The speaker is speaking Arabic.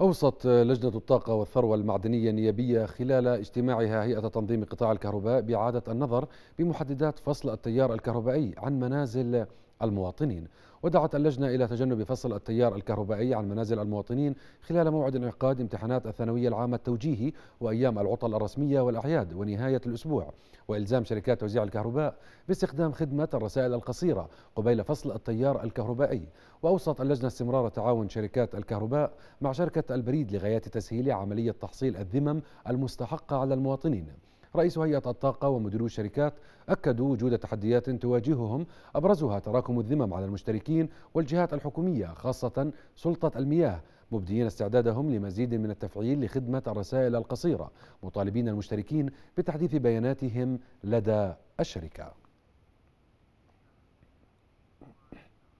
أوصت لجنة الطاقة والثروة المعدنية النيابية خلال اجتماعها هيئة تنظيم قطاع الكهرباء بإعادة النظر بمحددات فصل التيار الكهربائي عن منازل المواطنين ودعت اللجنة إلى تجنب فصل التيار الكهربائي عن منازل المواطنين خلال موعد انعقاد امتحانات الثانوية العامة التوجيهي وأيام العطل الرسمية والأعياد ونهاية الأسبوع وإلزام شركات توزيع الكهرباء باستخدام خدمة الرسائل القصيرة قبيل فصل التيار الكهربائي وأوصت اللجنة استمرار تعاون شركات الكهرباء مع شركة البريد لغاية تسهيل عملية تحصيل الذمم المستحقة على المواطنين رئيس هيئة الطاقة ومديرو الشركات أكدوا وجود تحديات تواجههم أبرزها تراكم الذمم على المشتركين والجهات الحكومية خاصة سلطة المياه مبديين استعدادهم لمزيد من التفعيل لخدمة الرسائل القصيرة مطالبين المشتركين بتحديث بياناتهم لدى الشركه